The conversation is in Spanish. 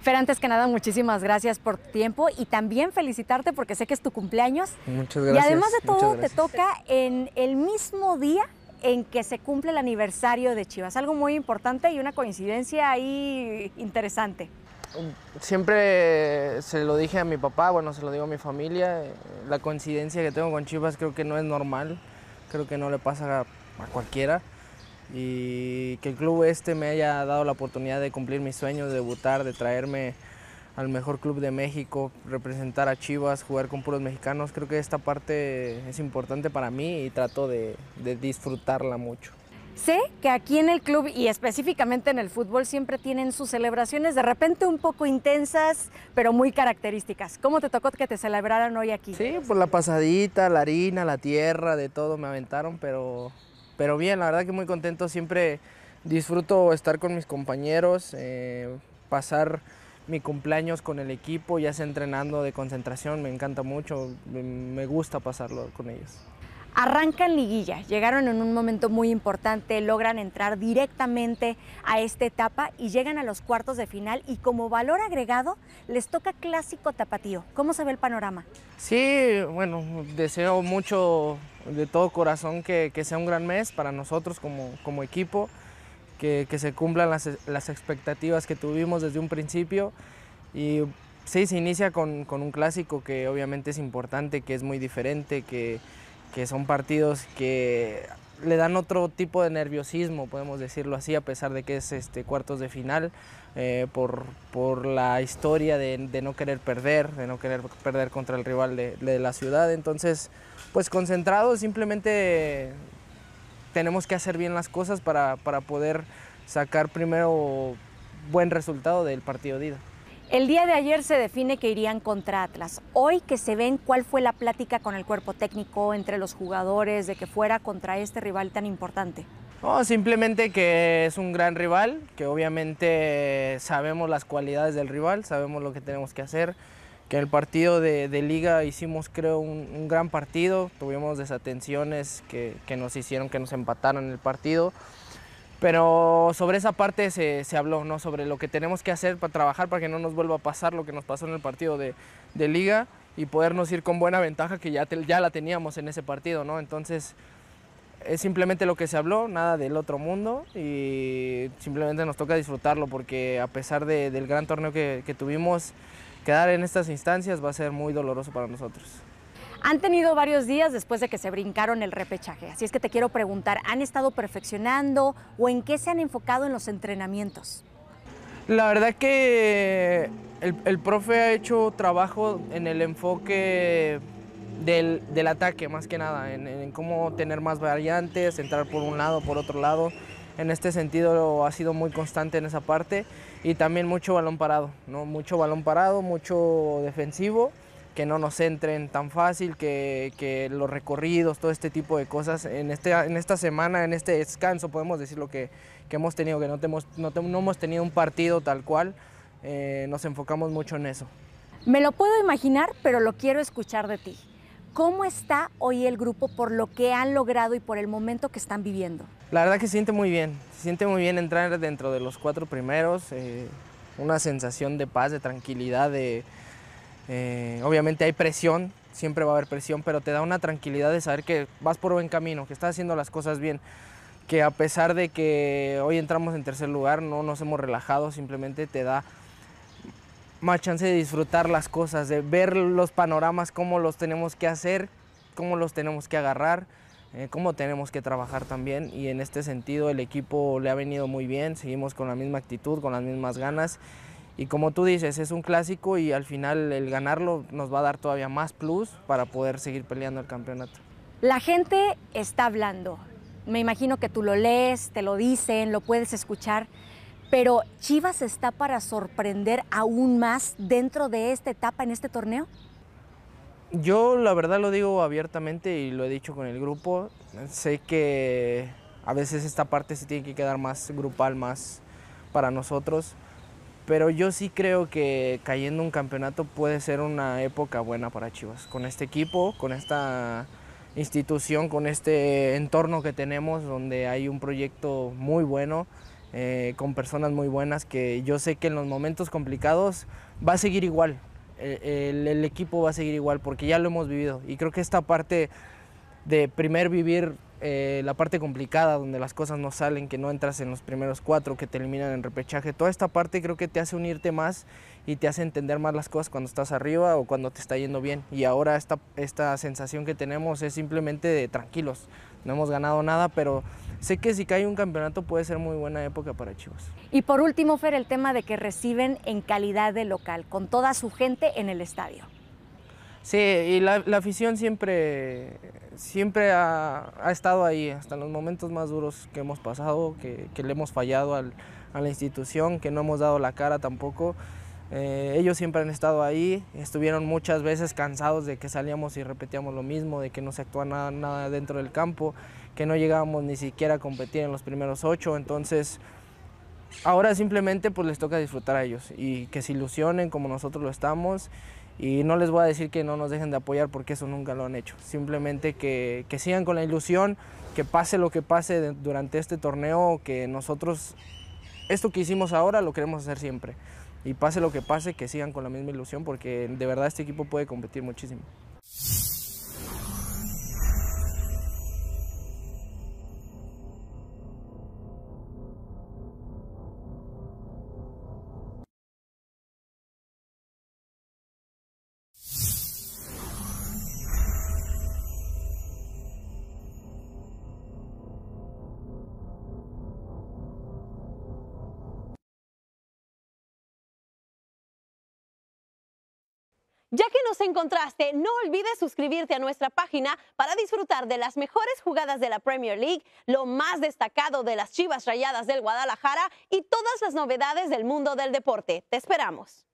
Fer, antes que nada, muchísimas gracias por tu tiempo y también felicitarte porque sé que es tu cumpleaños. Muchas gracias. Y además de todo, te toca en el mismo día en que se cumple el aniversario de Chivas. Algo muy importante y una coincidencia ahí interesante. Um, siempre se lo dije a mi papá, bueno, se lo digo a mi familia. La coincidencia que tengo con Chivas creo que no es normal, creo que no le pasa a, a cualquiera y que el club este me haya dado la oportunidad de cumplir mis sueños, de debutar, de traerme al mejor club de México, representar a Chivas, jugar con puros mexicanos. Creo que esta parte es importante para mí y trato de, de disfrutarla mucho. Sé que aquí en el club y específicamente en el fútbol siempre tienen sus celebraciones de repente un poco intensas, pero muy características. ¿Cómo te tocó que te celebraran hoy aquí? Sí, por pues la pasadita, la harina, la tierra, de todo me aventaron, pero pero bien, la verdad que muy contento, siempre disfruto estar con mis compañeros, eh, pasar mi cumpleaños con el equipo, ya sea entrenando de concentración, me encanta mucho, me gusta pasarlo con ellos. Arrancan liguilla, llegaron en un momento muy importante, logran entrar directamente a esta etapa y llegan a los cuartos de final y como valor agregado les toca clásico tapatío. ¿Cómo se ve el panorama? Sí, bueno, deseo mucho de todo corazón que, sea un gran mes para nosotros como, como equipo, que, se cumplan las, expectativas que tuvimos desde un principio y sí, se inicia con, con, un clásico que obviamente es importante, que es muy diferente, que que son partidos que le dan otro tipo de nerviosismo, podemos decirlo así, a pesar de que es este, cuartos de final, eh, por, por, la historia de, no querer perder, de no querer perder contra el rival de, la ciudad. Entonces, pues concentrados, simplemente tenemos que hacer bien las cosas para, para poder sacar primero buen resultado del partido de ida. El día de ayer se define que irían contra Atlas. Hoy que se ven cuál fue la plática con el cuerpo técnico, entre los jugadores, de que fuera contra este rival tan importante. simplemente que es un gran rival, que obviamente sabemos las cualidades del rival, sabemos lo que tenemos que hacer, que en el partido de, liga hicimos creo un, gran partido, tuvimos desatenciones que, que nos hicieron que nos empataran el partido. Pero sobre esa parte se, se, habló, ¿no? Sobre lo que tenemos que hacer para trabajar para que no nos vuelva a pasar lo que nos pasó en el partido de, Liga y podernos ir con buena ventaja que ya, ya la teníamos en ese partido, ¿no? Entonces es simplemente lo que se habló, nada del otro mundo y simplemente nos toca disfrutarlo porque a pesar del gran torneo que tuvimos, quedar en estas instancias va a ser muy doloroso para nosotros. Han tenido varios días después de que se brincaron el repechaje, así es que te quiero preguntar, ¿han estado perfeccionando o en qué se han enfocado en los entrenamientos? La verdad que el, profe ha hecho trabajo en el enfoque del, ataque, más que nada, en, en cómo tener más variantes, entrar por un lado, por otro lado en este sentido ha sido muy constante en esa parte y también mucho balón parado, ¿no? mucho balón parado, mucho defensivo que no nos entren tan fácil, que, los recorridos, todo este tipo de cosas. En, este, en esta semana, en este descanso, podemos decir lo que, hemos tenido, que no, hemos, no, hemos tenido un partido tal cual, eh, nos enfocamos mucho en eso. Me lo puedo imaginar, pero lo quiero escuchar de ti. ¿Cómo está hoy el grupo por lo que han logrado y por el momento que están viviendo? La verdad que se siente muy bien, siente muy bien entrar dentro de los cuatro primeros, eh, una sensación de paz, de tranquilidad, de, eh, obviamente hay presión, siempre va a haber presión, pero te da una tranquilidad de saber que vas por buen camino, que estás haciendo las cosas bien, que a pesar de que hoy entramos en tercer lugar, no nos hemos relajado, simplemente te da más chance de disfrutar las cosas, de ver los panoramas, cómo los tenemos que hacer, cómo los tenemos que agarrar, eh, cómo tenemos que trabajar también. Y en este sentido el equipo le ha venido muy bien, seguimos con la misma actitud, con las mismas ganas y como tú dices, es un clásico y al final el ganarlo nos va a dar todavía más plus para poder seguir peleando el campeonato. La gente está hablando. Me imagino que tú lo lees, te lo dicen, lo puedes escuchar. Pero Chivas está para sorprender aún más dentro de esta etapa en este torneo. Yo la verdad lo digo abiertamente y lo he dicho con el grupo. Sé que a veces esta parte se tiene que quedar más grupal, más para nosotros. Pero yo sí creo que cayendo un campeonato puede ser una época buena para Chivas. Con este equipo, con esta institución, con este entorno que tenemos, donde hay un proyecto muy bueno, eh, con personas muy buenas, que yo sé que en los momentos complicados va a seguir igual. E-, el, el equipo va a seguir igual, porque ya lo hemos vivido. Y creo que esta parte de primer vivir eh, la parte complicada donde las cosas no salen, que no entras en los primeros cuatro, que te eliminan en repechaje, toda esta parte creo que te hace unirte más y te hace entender más las cosas cuando estás arriba o cuando te está yendo bien. Y ahora esta, esta sensación que tenemos es simplemente de tranquilos, no hemos ganado nada, pero sé que si cae un campeonato puede ser muy buena época para Chivas. Y por último, Fer, el tema de que reciben en calidad de local, con toda su gente en el estadio. Sí, y la, afición siempre, siempre ha, estado ahí, hasta los momentos más duros que hemos pasado, que, le hemos fallado al, a la institución, que no hemos dado la cara tampoco. Eh, ellos siempre han estado ahí, estuvieron muchas veces cansados de que salíamos y repetíamos lo mismo, de que no se actuaba nada, dentro del campo, que no llegábamos ni siquiera a competir en los primeros ocho, entonces ahora simplemente pues les toca disfrutar a ellos y que se ilusionen como nosotros lo estamos y no les voy a decir que no nos dejen de apoyar porque eso nunca lo han hecho. Simplemente que, sigan con la ilusión, que pase lo que pase durante este torneo, que nosotros esto que hicimos ahora lo queremos hacer siempre. Y pase lo que pase, que sigan con la misma ilusión porque de verdad este equipo puede competir muchísimo. Ya que nos encontraste, no olvides suscribirte a nuestra página para disfrutar de las mejores jugadas de la Premier League, lo más destacado de las Chivas Rayadas del Guadalajara y todas las novedades del mundo del deporte. Te esperamos.